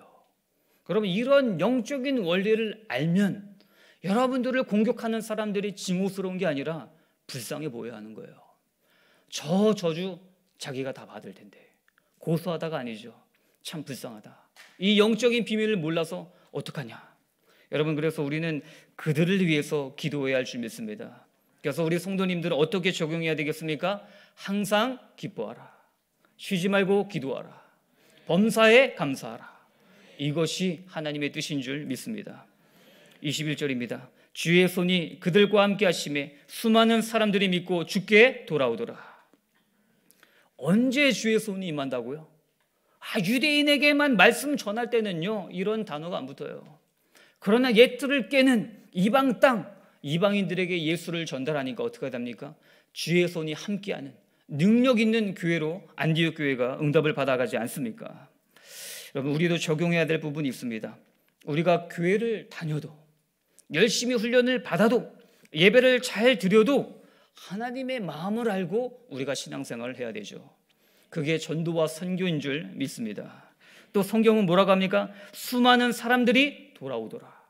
그러면 이런 영적인 원리를 알면 여러분들을 공격하는 사람들이 징후스러운 게 아니라 불쌍해 보여야 하는 거예요. 저 저주 자기가 다 받을 텐데 고소하다가 아니죠. 참 불쌍하다. 이 영적인 비밀을 몰라서 어떡하냐. 여러분 그래서 우리는 그들을 위해서 기도해야 할 줄 믿습니다. 그래서 우리 성도님들은 어떻게 적용해야 되겠습니까? 항상 기뻐하라. 쉬지 말고 기도하라. 범사에 감사하라. 이것이 하나님의 뜻인 줄 믿습니다. 21절입니다. 주의 손이 그들과 함께 하심에 수많은 사람들이 믿고 주께 돌아오더라. 언제 주의 손이 임한다고요? 아, 유대인에게만 말씀 전할 때는요, 이런 단어가 안 붙어요. 그러나 옛틀을 깨는 이방 땅, 이방인들에게 예수를 전달하니까 어떻게 됩니까? 주의 손이 함께하는 능력 있는 교회로 안디옥 교회가 응답을 받아가지 않습니까? 여러분 우리도 적용해야 될 부분이 있습니다. 우리가 교회를 다녀도 열심히 훈련을 받아도 예배를 잘 드려도 하나님의 마음을 알고 우리가 신앙생활을 해야 되죠. 그게 전도와 선교인 줄 믿습니다. 또 성경은 뭐라고 합니까? 수많은 사람들이 돌아오더라.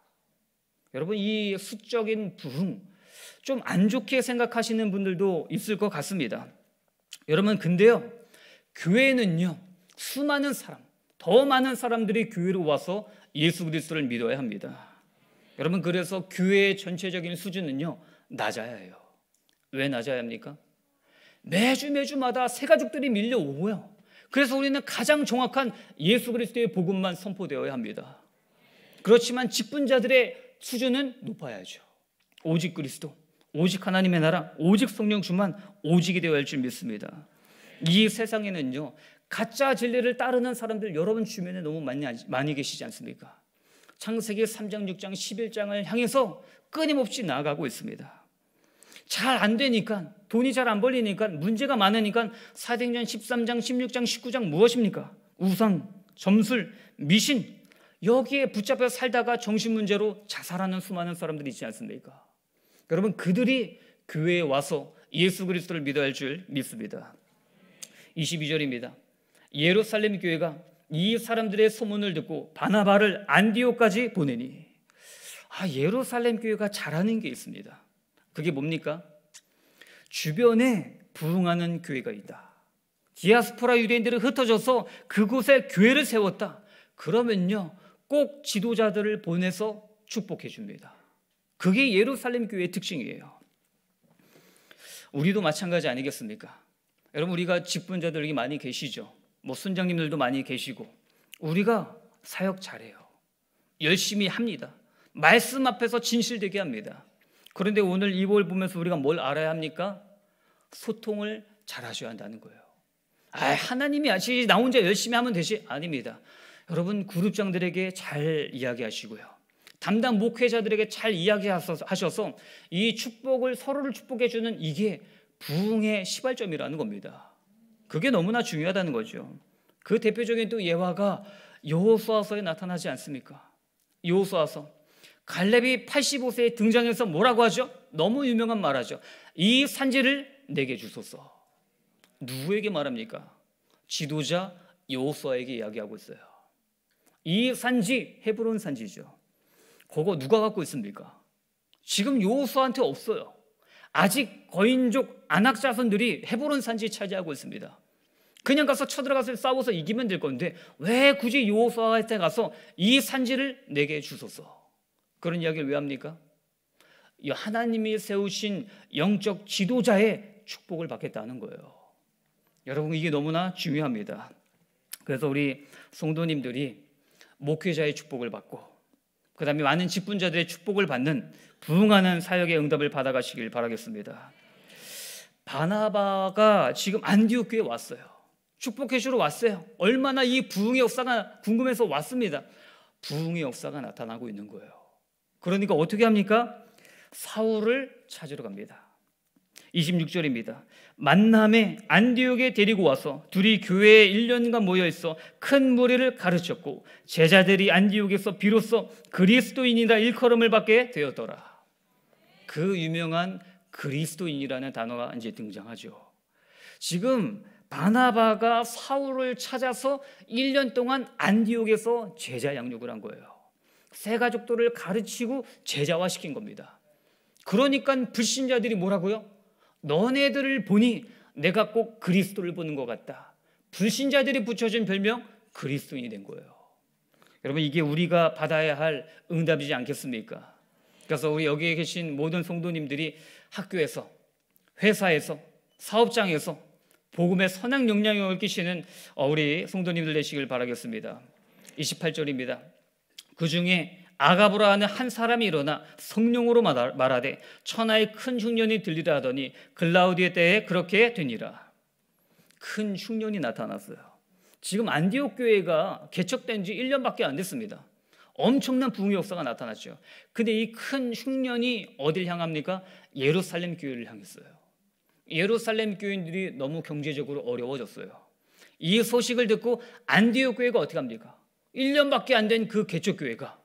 여러분 이 수적인 부흥 좀 안 좋게 생각하시는 분들도 있을 것 같습니다. 여러분 근데요 교회는요 수많은 사람 더 많은 사람들이 교회로 와서 예수 그리스도를 믿어야 합니다. 여러분 그래서 교회의 전체적인 수준은요 낮아야 해요. 왜 낮아야 합니까? 매주 매주마다 새 가족들이 밀려오고요. 그래서 우리는 가장 정확한 예수 그리스도의 복음만 선포되어야 합니다. 그렇지만 직분자들의 수준은 높아야죠. 오직 그리스도. 오직 하나님의 나라, 오직 성령 주만 오직이 되어야 할 줄 믿습니다. 이 세상에는요, 가짜 진리를 따르는 사람들 여러분 주변에 너무 많이, 많이 계시지 않습니까? 창세기 3장, 6장, 11장을 향해서 끊임없이 나아가고 있습니다. 잘 안 되니까, 돈이 잘 안 벌리니까, 문제가 많으니까 사도전 13장, 16장, 19장 무엇입니까? 우상, 점술, 미신 여기에 붙잡혀 살다가 정신 문제로 자살하는 수많은 사람들이 있지 않습니까? 여러분 그들이 교회에 와서 예수 그리스도를 믿어야 할 줄 믿습니다. 22절입니다. 예루살렘 교회가 이 사람들의 소문을 듣고 바나바를 안디오까지 보내니 아 예루살렘 교회가 잘하는 게 있습니다. 그게 뭡니까? 주변에 부흥하는 교회가 있다. 디아스포라 유대인들이 흩어져서 그곳에 교회를 세웠다. 그러면요 꼭 지도자들을 보내서 축복해 줍니다. 그게 예루살렘 교회의 특징이에요. 우리도 마찬가지 아니겠습니까? 여러분 우리가 직분자들이 많이 계시죠. 뭐 순장님들도 많이 계시고 우리가 사역 잘해요. 열심히 합니다. 말씀 앞에서 진실되게 합니다. 그런데 오늘 이걸 보면서 우리가 뭘 알아야 합니까? 소통을 잘 하셔야 한다는 거예요. 아, 하나님이 아시지 나 혼자 열심히 하면 되지 아닙니다. 여러분 그룹장들에게 잘 이야기하시고요. 담당 목회자들에게 잘 이야기하셔서 이 축복을 서로를 축복해 주는 이게 부흥의 시발점이라는 겁니다. 그게 너무나 중요하다는 거죠. 그 대표적인 또 예화가 여호수아서에 나타나지 않습니까? 여호수아서 갈렙이 85세에 등장해서 뭐라고 하죠? 너무 유명한 말하죠. 이 산지를 내게 주소서. 누구에게 말합니까? 지도자 여호수아에게 이야기하고 있어요. 이 산지 헤브론 산지죠. 그거 누가 갖고 있습니까? 지금 요수한테 없어요. 아직 거인족 안악자손들이 헤브론 산지 차지하고 있습니다. 그냥 가서 쳐들어가서 싸워서 이기면 될 건데 왜 굳이 요수한테 가서 이 산지를 내게 주소서 그런 이야기를 왜 합니까? 하나님이 세우신 영적 지도자의 축복을 받겠다는 거예요. 여러분 이게 너무나 중요합니다. 그래서 우리 성도님들이 목회자의 축복을 받고 그 다음에 많은 직분자들의 축복을 받는 부흥하는 사역의 응답을 받아가시길 바라겠습니다. 바나바가 지금 안디옥교에 왔어요. 축복해 주러 왔어요. 얼마나 이 부흥의 역사가 궁금해서 왔습니다. 부흥의 역사가 나타나고 있는 거예요. 그러니까 어떻게 합니까? 사울을 찾으러 갑니다. 26절입니다. 만남에 안디옥에 데리고 와서 둘이 교회에 1년간 모여 있어 큰 무리를 가르쳤고 제자들이 안디옥에서 비로소 그리스도인이다 일컬음을 받게 되었더라. 그 유명한 그리스도인이라는 단어가 이제 등장하죠. 지금 바나바가 사울을 찾아서 1년 동안 안디옥에서 제자 양육을 한 거예요. 새 가족들을 가르치고 제자화시킨 겁니다. 그러니까 불신자들이 뭐라고요? 너네들을 보니 내가 꼭 그리스도를 보는 것 같다. 불신자들이 붙여준 별명 그리스도인이 된 거예요. 여러분 이게 우리가 받아야 할 응답이지 않겠습니까? 그래서 우리 여기에 계신 모든 성도님들이 학교에서 회사에서 사업장에서 복음의 선악 영향을 끼치는 어, 우리 성도님들 되시길 바라겠습니다. 28절입니다. 그 중에 아가브라 하는 한 사람이 일어나 성령으로 말하되 천하의 큰 흉년이 들리라 하더니 글라우디에 대해 그렇게 되니라. 큰 흉년이 나타났어요. 지금 안디옥 교회가 개척된 지 1년밖에 안 됐습니다. 엄청난 부흥의 역사가 나타났죠. 근데 이 큰 흉년이 어딜 향합니까? 예루살렘 교회를 향했어요. 예루살렘 교인들이 너무 경제적으로 어려워졌어요. 이 소식을 듣고 안디옥 교회가 어떻게 합니까? 1년밖에 안 된 그 개척 교회가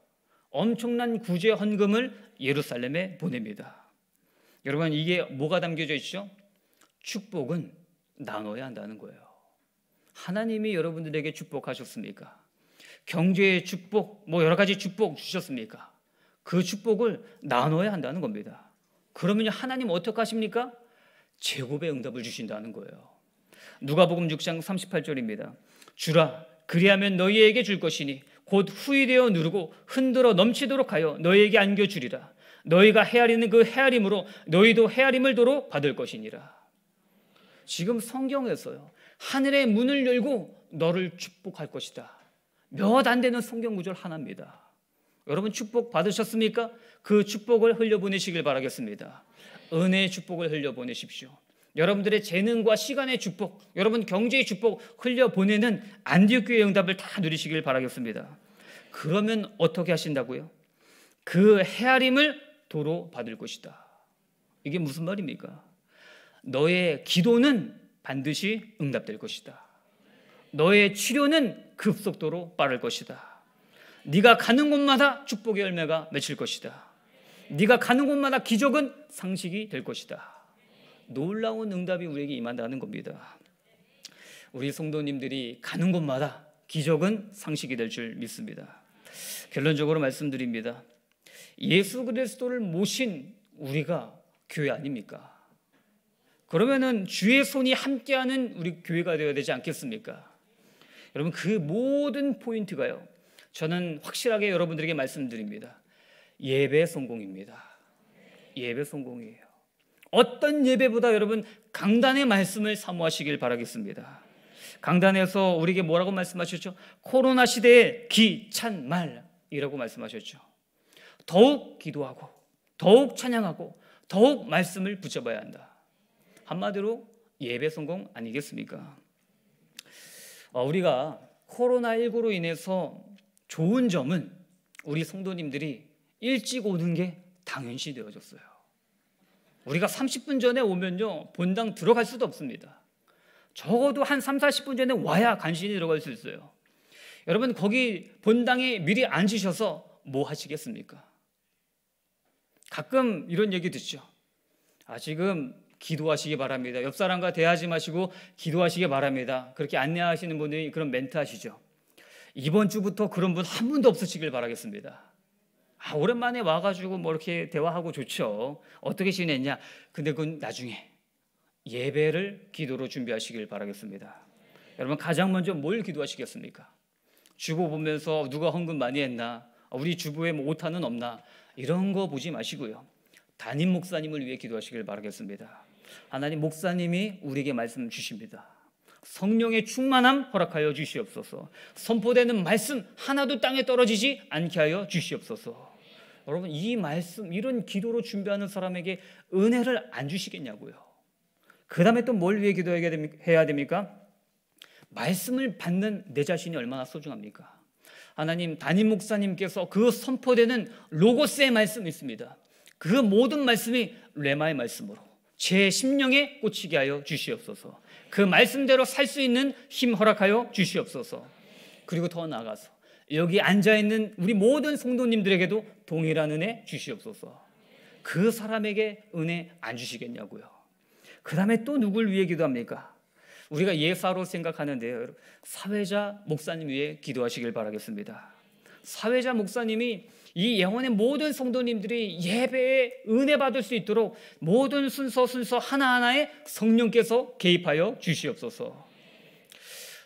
엄청난 구제 헌금을 예루살렘에 보냅니다. 여러분 이게 뭐가 담겨져 있죠? 축복은 나눠야 한다는 거예요. 하나님이 여러분들에게 축복하셨습니까? 경제의 축복, 뭐 여러 가지 축복 주셨습니까? 그 축복을 나눠야 한다는 겁니다. 그러면 하나님 어떻게 하십니까? 제곱의 응답을 주신다는 거예요. 누가복음 6장 38절입니다. 주라 그리하면 너희에게 줄 것이니 곧 후이되어 누르고 흔들어 넘치도록 하여 너희에게 안겨주리라. 너희가 헤아리는 그 헤아림으로 너희도 헤아림을 도로 받을 것이니라. 지금 성경에서요. 하늘의 문을 열고 너를 축복할 것이다. 몇 안 되는 성경 구절 하나입니다. 여러분 축복 받으셨습니까? 그 축복을 흘려보내시길 바라겠습니다. 은혜의 축복을 흘려보내십시오. 여러분들의 재능과 시간의 축복, 여러분 경제의 축복 흘려보내는 안디옥교의 응답을 다 누리시길 바라겠습니다. 그러면 어떻게 하신다고요? 그 헤아림을 도로 받을 것이다. 이게 무슨 말입니까? 너의 기도는 반드시 응답될 것이다. 너의 치료는 급속도로 빠를 것이다. 네가 가는 곳마다 축복의 열매가 맺힐 것이다. 네가 가는 곳마다 기적은 상식이 될 것이다. 놀라운 응답이 우리에게 임한다는 겁니다. 우리 성도님들이 가는 곳마다 기적은 상식이 될 줄 믿습니다. 결론적으로 말씀드립니다. 예수 그리스도를 모신 우리가 교회 아닙니까? 그러면은 주의 손이 함께하는 우리 교회가 되어야 되지 않겠습니까? 여러분 그 모든 포인트가요. 저는 확실하게 여러분들에게 말씀드립니다. 예배 성공입니다. 예배 성공이에요. 어떤 예배보다 여러분 강단의 말씀을 사모하시길 바라겠습니다. 강단에서 우리에게 뭐라고 말씀하셨죠? 코로나 시대의 기찬 말이라고 말씀하셨죠. 더욱 기도하고 더욱 찬양하고 더욱 말씀을 붙잡아야 한다. 한마디로 예배 성공 아니겠습니까? 아, 우리가 코로나19로 인해서 좋은 점은 우리 성도님들이 일찍 오는 게 당연시 되어졌어요. 우리가 30분 전에 오면요, 본당 들어갈 수도 없습니다. 적어도 한 3, 40분 전에 와야 간신히 들어갈 수 있어요. 여러분, 거기 본당에 미리 앉으셔서 뭐 하시겠습니까? 가끔 이런 얘기 듣죠. 아, 지금 기도하시기 바랍니다. 옆 사람과 대하지 마시고 기도하시기 바랍니다. 그렇게 안내하시는 분이 그런 멘트 하시죠. 이번 주부터 그런 분 한 분도 없으시길 바라겠습니다. 아, 오랜만에 와가지고 뭐 이렇게 대화하고 좋죠. 어떻게 지냈냐? 근데 그건 나중에 예배를 기도로 준비하시길 바라겠습니다. 여러분 가장 먼저 뭘 기도하시겠습니까? 주보 보면서 누가 헌금 많이 했나? 아, 우리 주부에 뭐 오타는 없나? 이런 거 보지 마시고요. 담임 목사님을 위해 기도하시길 바라겠습니다. 하나님 목사님이 우리에게 말씀 주십니다. 성령의 충만함 허락하여 주시옵소서. 선포되는 말씀 하나도 땅에 떨어지지 않게 하여 주시옵소서. 여러분 이 말씀 이런 기도로 준비하는 사람에게 은혜를 안 주시겠냐고요. 그 다음에 또 뭘 위해 기도해야 됩니까? 말씀을 받는 내 자신이 얼마나 소중합니까? 하나님 담임 목사님께서 그 선포되는 로고스의 말씀이 있습니다. 그 모든 말씀이 레마의 말씀으로 제 심령에 꽂히게 하여 주시옵소서. 그 말씀대로 살 수 있는 힘 허락하여 주시옵소서. 그리고 더 나아가서 여기 앉아 있는 우리 모든 성도님들에게도 동일한 은혜 주시옵소서. 그 사람에게 은혜 안 주시겠냐고요. 그다음에 또 누굴 위해 기도합니까? 우리가 예사로 생각하는데요. 사회자 목사님 위해 기도하시길 바라겠습니다. 사회자 목사님이 이 영혼의 모든 성도님들이 예배에 은혜 받을 수 있도록 모든 순서 순서 하나하나에 성령께서 개입하여 주시옵소서.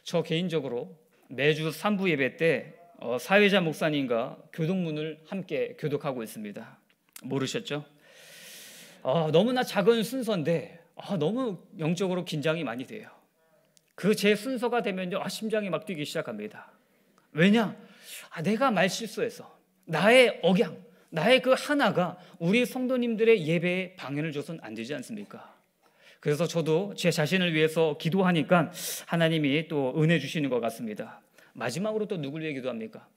저 개인적으로 매주 3부 예배 때 어, 사회자 목사님과 교독문을 함께 교독하고 있습니다. 모르셨죠? 어, 너무나 작은 순서인데 어, 너무 영적으로 긴장이 많이 돼요. 그 제 순서가 되면요, 아, 심장이 막 뛰기 시작합니다. 왜냐? 아, 내가 말실수해서 나의 억양, 나의 그 하나가 우리 성도님들의 예배에 방해를 줘선 안 되지 않습니까? 그래서 저도 제 자신을 위해서 기도하니까 하나님이 또 은혜 주시는 것 같습니다. 마지막으로 또 누굴 위해 기도합니까?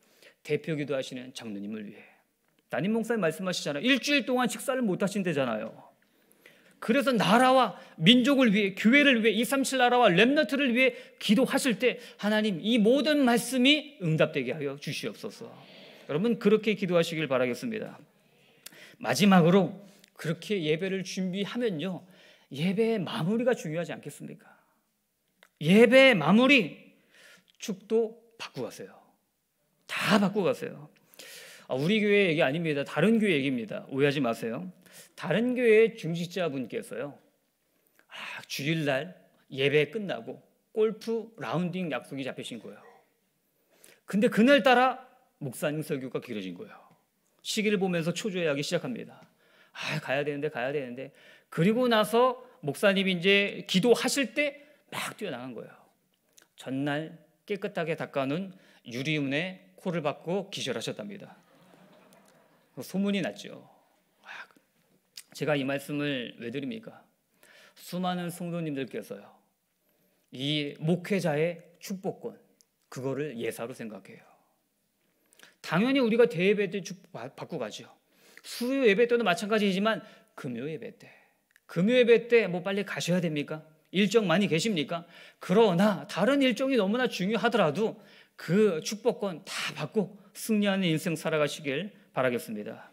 대표 기도하시는 장로님을 위해. 담임 목사님 말씀하시잖아요. 일주일 동안 식사를 못 하신대잖아요. 그래서 나라와 민족을 위해 교회를 위해 237 나라와 렘너트를 위해 기도하실 때 하나님 이 모든 말씀이 응답되게 하여 주시옵소서. 여러분 그렇게 기도하시길 바라겠습니다. 마지막으로 그렇게 예배를 준비하면요. 예배의 마무리가 중요하지 않겠습니까? 예배의 마무리 축도 바꾸었어요. 다 바꾸었어요. 아, 우리 교회 얘기 아닙니다. 다른 교회 얘기입니다. 오해하지 마세요. 다른 교회 의 중직자분께서요. 아, 주일날 예배 끝나고 골프 라운딩 약속이 잡히신 거예요. 근데 그날 따라 목사님 설교가 길어진 거예요. 시기를 보면서 초조해하기 시작합니다. 아, 가야 되는데 가야 되는데. 그리고 나서 목사님이 이제 기도하실 때 막 뛰어나간 거예요. 전날 깨끗하게 닦아놓은 유리문에 코를 박고 기절하셨답니다. 소문이 났죠. 아, 제가 이 말씀을 왜 드립니까? 수많은 성도님들께서요, 이 목회자의 축복권, 그거를 예사로 생각해요. 당연히 우리가 대예배 때 받고 가죠. 수요 예배 때도 마찬가지지만 금요 예배 때, 금요 예배 때 뭐 빨리 가셔야 됩니까? 일정 많이 계십니까? 그러나 다른 일정이 너무나 중요하더라도 그 축복권 다 받고 승리하는 인생 살아가시길 바라겠습니다.